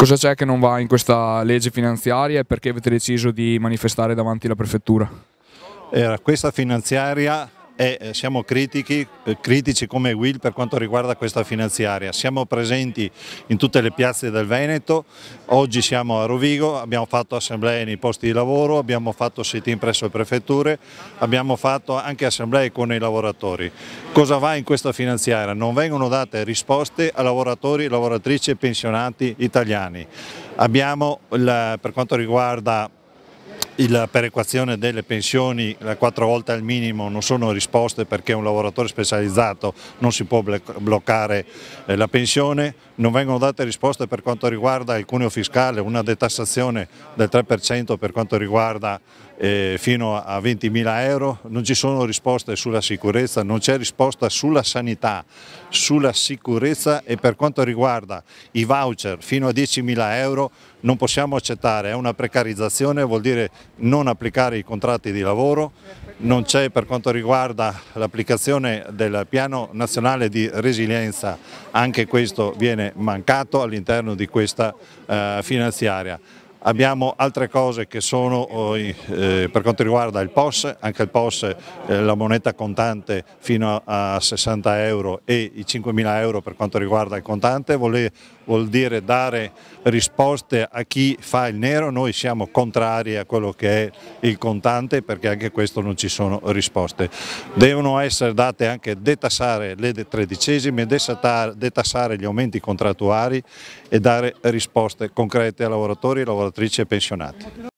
Cosa c'è che non va in questa legge finanziaria e perché avete deciso di manifestare davanti alla prefettura? Era questa finanziaria e eh, siamo critici, eh, critici, come Will per quanto riguarda questa finanziaria. Siamo presenti in tutte le piazze del Veneto, oggi siamo a Rovigo, abbiamo fatto assemblee nei posti di lavoro, abbiamo fatto sit-in presso le prefetture, abbiamo fatto anche assemblee con i lavoratori. Cosa va in questa finanziaria? Non vengono date risposte a lavoratori, lavoratrici e pensionati italiani. Abbiamo per quanto riguarda la perequazione delle pensioni, la quattro volte al minimo, non sono risposte perché un lavoratore specializzato non si può bloccare eh, la pensione, non vengono date risposte per quanto riguarda il cuneo fiscale, una detassazione del 3% per quanto riguarda eh, fino a 20.000 euro, non ci sono risposte sulla sicurezza, non c'è risposta sulla sanità, sulla sicurezza e per quanto riguarda i voucher fino a 10.000 euro non possiamo accettare, è una precarizzazione, vuol dire non applicare i contratti di lavoro, non c'è per quanto riguarda l'applicazione del piano nazionale di resilienza, anche questo viene mancato all'interno di questa eh, finanziaria. Abbiamo altre cose che sono oh, eh, per quanto riguarda il POS, anche il POS, eh, la moneta contante fino a 60 euro e i 5.000 euro per quanto riguarda il contante, vuol, dire dare risposte a chi fa il nero, noi siamo contrari a quello che è il contante perché anche questo non ci sono risposte. Devono essere date anche detassare le tredicesime, detassare gli aumenti contrattuali e dare risposte concrete ai lavoratori, lavoratrici e pensionati.